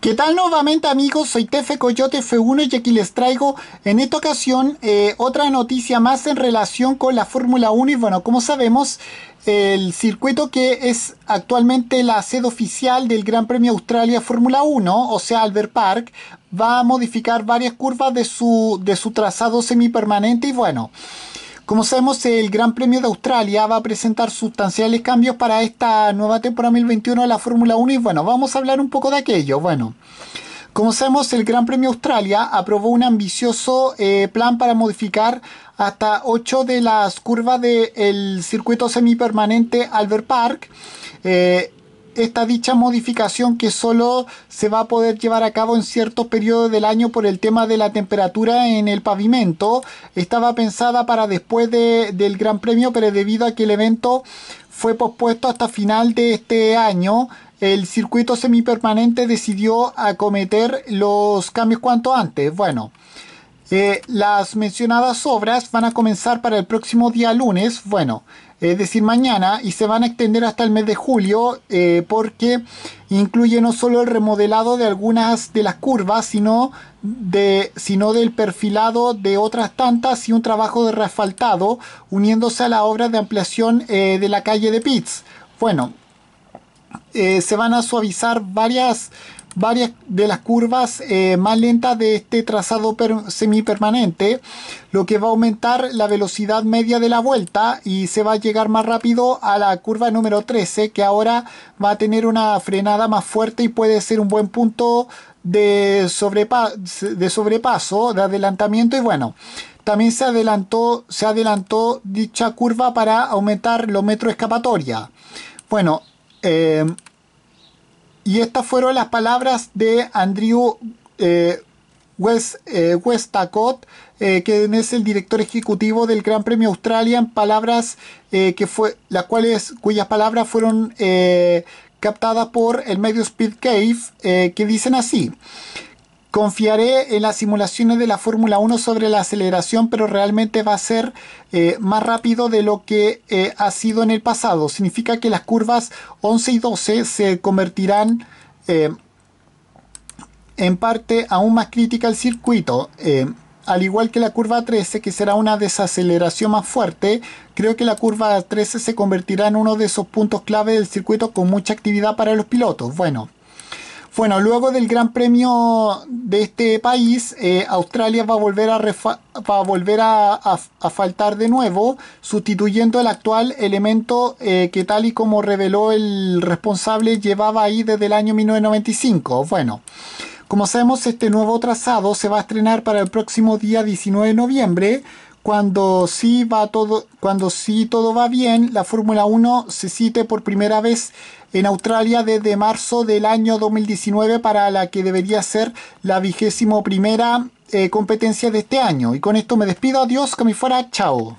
¿Qué tal nuevamente amigos? Soy Tefe Coyote F1 y aquí les traigo en esta ocasión eh, otra noticia más en relación con la Fórmula 1 y bueno, como sabemos el circuito que es actualmente la sede oficial del Gran Premio Australia Fórmula 1, o sea Albert Park, va a modificar varias curvas de su, de su trazado semipermanente y bueno... Como sabemos, el Gran Premio de Australia va a presentar sustanciales cambios para esta nueva temporada 2021 de la Fórmula 1 y bueno, vamos a hablar un poco de aquello. Bueno, como sabemos, el Gran Premio de Australia aprobó un ambicioso eh, plan para modificar hasta 8 de las curvas del circuito semipermanente Albert Park. Eh, esta dicha modificación que solo se va a poder llevar a cabo en ciertos periodos del año por el tema de la temperatura en el pavimento. Estaba pensada para después del Gran Premio, pero debido a que el evento fue pospuesto hasta final de este año, el circuito semipermanente decidió acometer los cambios cuanto antes. Bueno. Eh, las mencionadas obras van a comenzar para el próximo día lunes. Bueno, es decir, mañana, y se van a extender hasta el mes de julio eh, porque incluye no solo el remodelado de algunas de las curvas, sino, de, sino del perfilado de otras tantas y un trabajo de resfaltado uniéndose a la obra de ampliación eh, de la calle de Pitts. Bueno, eh, se van a suavizar varias varias de las curvas eh, más lentas de este trazado semipermanente, lo que va a aumentar la velocidad media de la vuelta y se va a llegar más rápido a la curva número 13, que ahora va a tener una frenada más fuerte y puede ser un buen punto de, sobrepaso, de adelantamiento y bueno. También se adelantó, se adelantó dicha curva para aumentar los metros escapatoria. Bueno, eh, y estas fueron las palabras de Andrew eh, West, eh, Westacott, eh, es el director ejecutivo del Gran Premio Australia, en palabras eh, que fue, las cuales, cuyas palabras fueron captadas por el medio Speed Cave, que dicen así. Confiaré en las simulaciones de la Fórmula 1 sobre la aceleración, pero realmente va a ser eh, más rápido de lo que eh, ha sido en el pasado. Significa que las curvas 11 y 12 se convertirán eh, en parte aún más crítica al circuito. al igual que la curva 13, que será una desaceleración más fuerte, creo que la curva 13 se convertirá en uno de esos puntos clave del circuito con mucha actividad para los pilotos. Bueno. Bueno, luego del Gran Premio de este país, eh, Australia va a volver, a, volver a, faltar de nuevo, sustituyendo el actual elemento eh, que tal y como reveló el responsable llevaba ahí desde el año 1995. Bueno, como sabemos, este nuevo trazado se va a estrenar para el próximo día 19 de noviembre cuando sí va todo, cuando sí todo va bien, la Fórmula 1 se cite por primera vez en Australia desde marzo del año 2019 para la que debería ser la vigésimo primera eh, competencia de este año. Y con esto me despido, adiós, que me fuera, chao.